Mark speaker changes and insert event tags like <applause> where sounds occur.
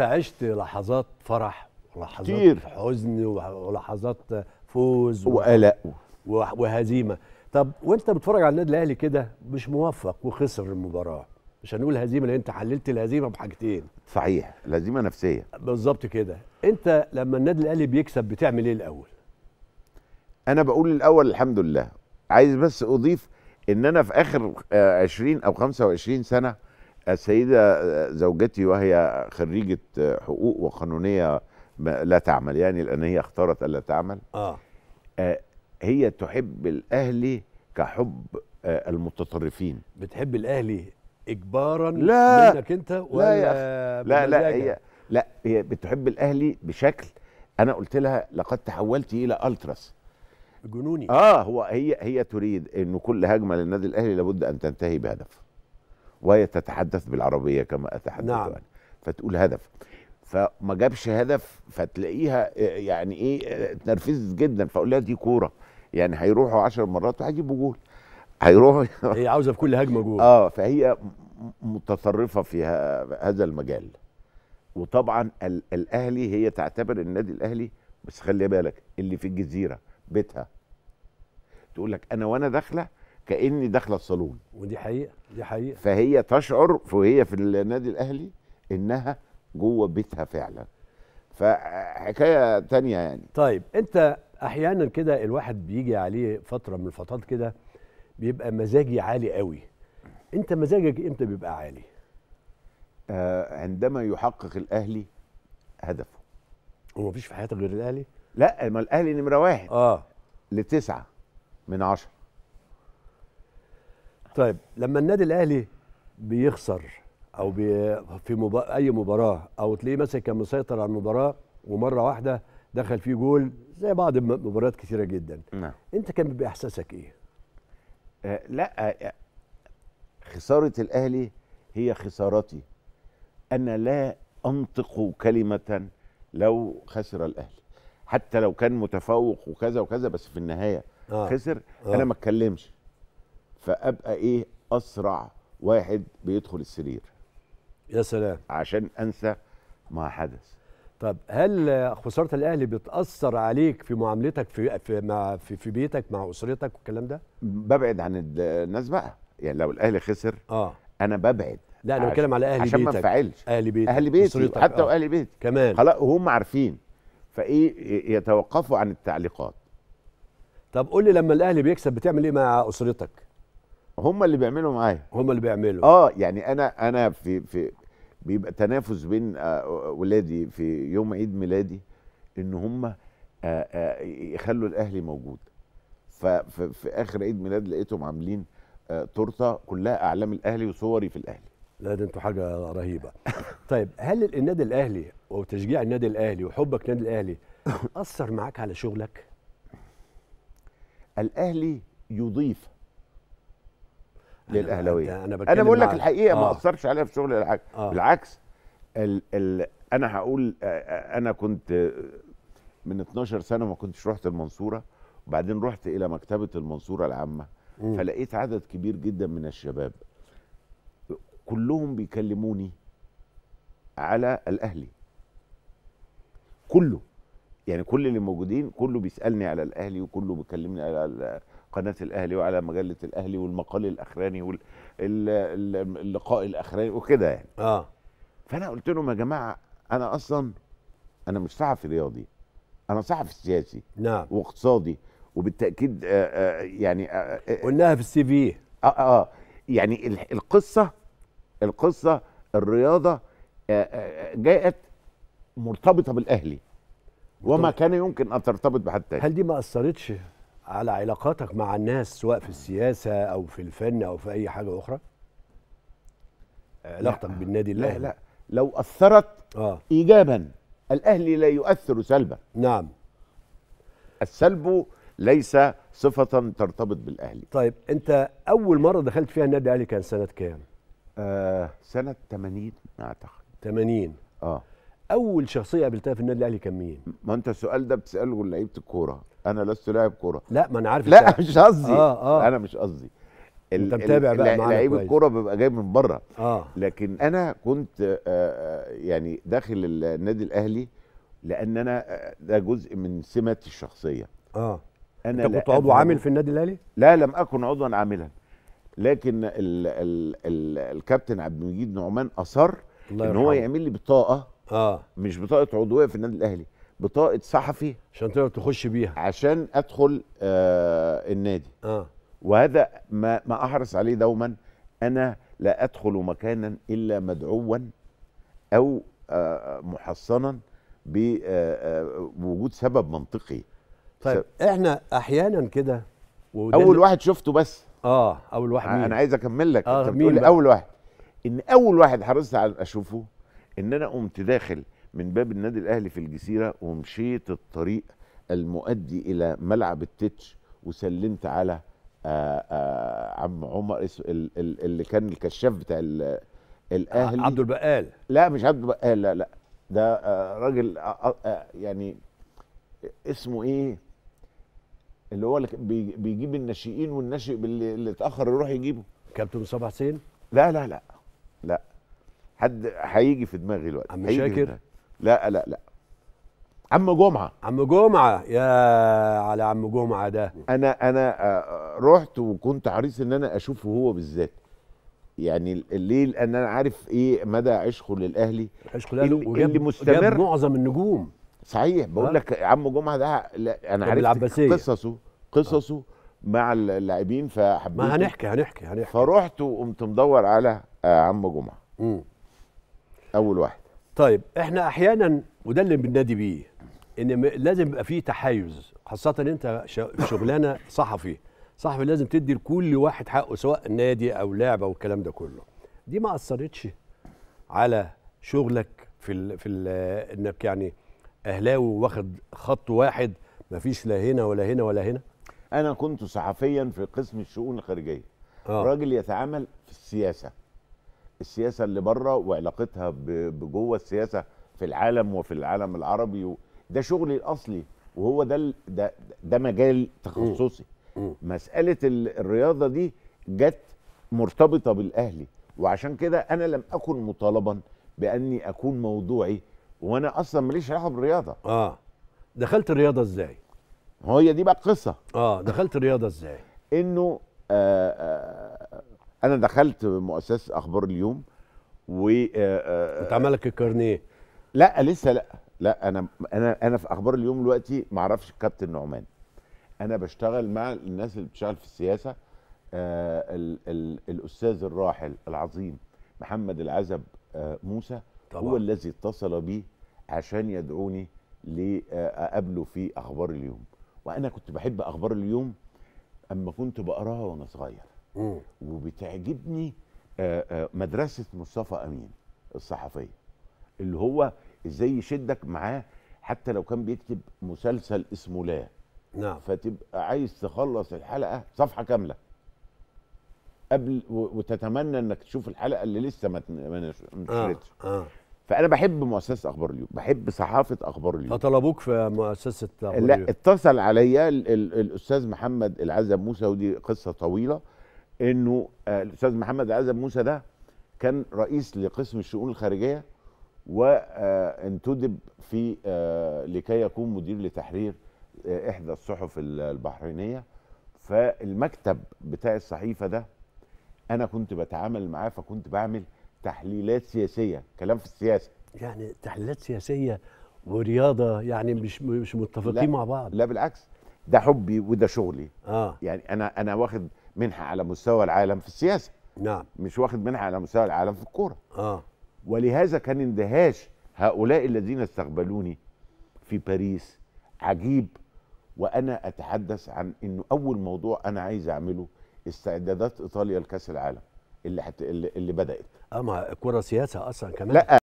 Speaker 1: عشت لحظات فرح ولحظات كتير. حزن ولحظات فوز وقلق وهزيمه طب وانت بتتفرج على النادي الاهلي كده مش موفق وخسر المباراه مش هنقول هزيمه لان انت حللت الهزيمه بحاجتين صحيح الهزيمه نفسيه بالظبط كده انت لما النادي الاهلي بيكسب بتعمل ايه الاول
Speaker 2: انا بقول الاول الحمد لله عايز بس اضيف ان انا في اخر 20 آه، او 25 سنه السيدة زوجتي وهي خريجة حقوق وقانونية لا تعمل يعني لأن هي اختارت ألا تعمل آه. آه، هي تحب الأهلي كحب آه، المتطرفين
Speaker 1: بتحب الأهلي إجبارا لا منك أنت ولا لا يا لا, لا هي
Speaker 2: لا هي بتحب الأهلي بشكل أنا قلت لها لقد تحولت إلى ألتراس جنوني اه هو هي هي تريد انه كل هجمه للنادي الاهلي لابد ان تنتهي بهدف وهي تتحدث بالعربيه كما اتحدث نعم. فتقول هدف فما جابش هدف فتلاقيها آه، يعني ايه آه، اتنرفزت جدا فاقول لها دي كوره يعني هيروحوا 10 مرات وهيجيبوا جول هيروحوا <laughs> هي عاوزه في كل هجمه جول اه فهي متطرفه في هذا المجال وطبعا الاهلي هي تعتبر النادي الاهلي بس خلي بالك اللي في الجزيره بيتها تقول لك انا وانا داخله كاني داخله الصالون ودي حقيقه دي حقيقه فهي تشعر وهي في النادي الاهلي انها جوه بيتها فعلا فحكايه تانية يعني طيب انت احيانا
Speaker 1: كده الواحد بيجي عليه فتره من الفترات كده بيبقى مزاجي عالي قوي
Speaker 2: انت مزاجك امتى بيبقى عالي آه عندما يحقق الاهلي هدفه هو مفيش في حياتك غير الاهلي لا ما الاهلي نمره واحد اه لتسعه من عشره طيب
Speaker 1: لما النادي الاهلي بيخسر او بي في مبا... اي مباراه او تلاقيه مثلا كان مسيطر على المباراه ومره واحده دخل فيه جول زي بعض المباريات
Speaker 2: كثيره جدا نعم انت كان بيبقى احساسك ايه؟ آه لا آه،, آه خساره الاهلي هي خسارتي انا لا انطق كلمه لو خسر الاهلي حتى لو كان متفوق وكذا وكذا بس في النهايه آه. خسر آه. انا ما اتكلمش فابقى ايه اسرع واحد بيدخل السرير يا سلام عشان انسى
Speaker 1: ما حدث طب هل خساره الاهلي بتاثر عليك في معاملتك في في مع في, في بيتك مع اسرتك والكلام ده
Speaker 2: ببعد عن الناس بقى يعني لو الاهلي خسر اه انا ببعد لا انا بتكلم على اهلي عشان بيتك عشان ما انفعلش اهلي بيتك اهلي بيتي حتى واهل اهلي بيتي كمان خلاص وهم عارفين فايه يتوقفوا عن التعليقات طب قول لي لما الاهلي بيكسب بتعمل ايه مع اسرتك هم اللي بيعملوا معايا هم اللي بيعملوا اه يعني انا انا في في بيبقى تنافس بين آه، ولادي في يوم عيد ميلادي ان هم آه، آه، يخلوا الاهلي موجود ففي اخر عيد ميلاد لقيتهم عاملين تورته كلها اعلام الاهلي وصوري في الاهلي لا ده انتوا حاجه رهيبه <laughs> طيب هل النادي الاهلي
Speaker 1: وتشجيع النادي الاهلي وحبك للنادي الاهلي <laughs> اثر معاك على شغلك
Speaker 2: الاهلي يضيف للاهلاويه انا, أنا بقول لك الحقيقه آه. ما اثرش عليا في شغل الحاجه آه. بالعكس ال ال انا هقول انا كنت من 12 سنه ما كنتش رحت المنصوره وبعدين رحت الى مكتبه المنصوره العامه م. فلقيت عدد كبير جدا من الشباب كلهم بيكلموني على الاهلي كله يعني كل اللي موجودين كله بيسالني على الاهلي وكله بيكلمني على قناه الاهلي وعلى مجله الاهلي والمقال الاخراني واللقاء الاخراني وكده يعني اه فانا قلت لهم يا جماعه انا اصلا انا مش صحفي رياضي انا صحفي سياسي نعم واقتصادي وبالتاكيد آآ آه، آآ آه، يعني آآ آه، قلناها في السي في اه اه يعني القصه القصه الرياضه جاءت مرتبطه بالاهلي وما كان يمكن ان ترتبط بحد تاني هل دي ما
Speaker 1: اثرتش على علاقاتك مع الناس سواء في السياسه او في الفن او في اي حاجه اخرى
Speaker 2: علاقتك بالنادي الاهلي لا لا لو اثرت آه. ايجابا الاهلي لا يؤثر سلبا نعم السلب ليس صفه ترتبط بالاهلي طيب انت اول مره دخلت فيها النادي الاهلي كان سنه كام آه سنه 80 اعتقد 80 اه اول شخصيه قابلتها في النادي الاهلي كان مين ما انت السؤال ده بتساله لعيبه الكوره انا لست لاعب كوره لا ما انا عارف لا مش قصدي آه آه. انا مش قصدي انت متابع بقى معانا لعيب الكوره ببقى جاي من بره آه. لكن انا كنت آه، آه، يعني داخل النادي الاهلي لان انا آه، ده جزء من سماتي الشخصيه اه انا انت كنت عضو عامل في النادي الاهلي لا لم اكن عضوا عاملا لكن ال ال الـ الكابتن عبد المجيد نعمان اصر ان هو يعمل لي بطاقه اه مش بطاقه عضويه في النادي الاهلي بطاقه صحفي عشان تقدر تخش بيها عشان ادخل آه النادي اه وهذا ما ما احرص عليه دوما انا لا ادخل مكانا الا مدعوا او آه، محصنا بوجود آه، آه، سبب منطقي طيب سبب. احنا احيانا كده اول واحد شفته بس اه اول واحد مين؟ انا عايز اكمل لك آه انت بتقول اول واحد ان اول واحد حرصت على اشوفه ان انا قمت داخل من باب النادي الاهلي في الجزيره ومشيت الطريق المؤدي الى ملعب التتش وسلمت على آآ آه، آآ آه، عم عمر اللي كان الكشاف بتاع الاهلي عبد البقال لا مش عبد البقال لا لا ده آه، راجل يعني اسمه ايه اللي هو بيجيب الناشئين والناشئ اللي اتاخر يروح يجيبه كابتن مصطفى حسين لا لا لا حد هيجي في دماغي دلوقتي عم شاكر لا لا لا عم جمعه عم جمعه يا على عم جمعه ده انا انا آه، رحت وكنت حريص ان انا اشوفه هو بالذات يعني ليه لان انا عارف ايه مدى عشقه للاهلي عشقه للاهلي اللي مستمر جاب
Speaker 1: معظم النجوم
Speaker 2: صحيح بقول آه. لك عم جمعه ده لا انا عارف قصصه قصصه مع اللاعبين فحبيت ما هنحكي هنحكي هنحكي فرحت وقمت مدور على آه، عم جمعه امم اول واحد طيب احنا
Speaker 1: احيانا وده اللي بننادي بيه ان لازم يبقى فيه تحيز خاصه انت شغلانه صحفي صحفي لازم تدي لكل واحد حقه سواء نادي او لعبه والكلام ده كله دي ما اثرتش على شغلك في الـ في الـ انك يعني اهلاوي واخد خط واحد ما فيش لا هنا ولا هنا
Speaker 2: ولا هنا انا كنت صحفيا في قسم الشؤون الخارجيه آه. راجل يتعامل في السياسه السياسه اللي بره وعلاقتها بجوه السياسه في العالم وفي العالم العربي ده شغلي الاصلي وهو ده ده ده مجال تخصصي مساله الرياضه دي جت مرتبطه بالاهلي وعشان كده انا لم اكن مطالبا باني اكون موضوعي وانا اصلا ماليش علاقه بالرياضه اه دخلت الرياضه ازاي هي دي بقى القصه اه دخلت الرياضه ازاي انه آه آه انا دخلت مؤسسه اخبار اليوم و اتعمل آه، آه، لك الكارنيه لا لسه لا لا انا انا انا في اخبار اليوم دلوقتي ما اعرفش كابتن نعمان انا بشتغل مع الناس اللي بتشتغل في السياسه آه ال ال الاستاذ الراحل العظيم محمد العزب آه موسى طبعا. هو الذي اتصل بي عشان يدعوني لأقابله آه، في أخبار اليوم وأنا كنت بحب أخبار اليوم أما كنت بقراها وأنا صغير وبتعجبني آه، آه، مدرسه مصطفى امين الصحفيه اللي هو ازاي يشدك معاه حتى لو كان بيكتب مسلسل اسمه لا نعم فتبقى عايز تخلص الحلقه صفحه كامله قبل وتتمنى انك تشوف الحلقه اللي لسه ما آه، نشرتش آه. آه. فانا بحب مؤسسه اخبار اليوم بحب صحافه اخبار اليوم فطلبوك في مؤسسه اخبار اليوم لا اتصل عليا الاستاذ محمد العزب موسى ودي قصه طويله انه آه، الاستاذ محمد عزب موسى ده كان رئيس لقسم الشؤون الخارجيه وانتدب آه، في آه، لكي يكون مدير لتحرير احدى الصحف البحرينيه فالمكتب بتاع الصحيفه ده انا كنت بتعامل معاه فكنت بعمل تحليلات سياسيه كلام في السياسه يعني تحليلات
Speaker 1: سياسيه ورياضه يعني مش مش
Speaker 2: متفقين مع بعض لا بالعكس ده حبي وده شغلي اه يعني انا انا واخد منحه على مستوى العالم في السياسه نعم مش واخد منحه على مستوى العالم في الكوره اه ولهذا كان اندهاش هؤلاء الذين استقبلوني في باريس عجيب وانا اتحدث عن انه اول موضوع انا عايز اعمله استعدادات ايطاليا لكاس العالم اللي حت... اللي بدات
Speaker 1: اما كره سياسه اصلا كمان لا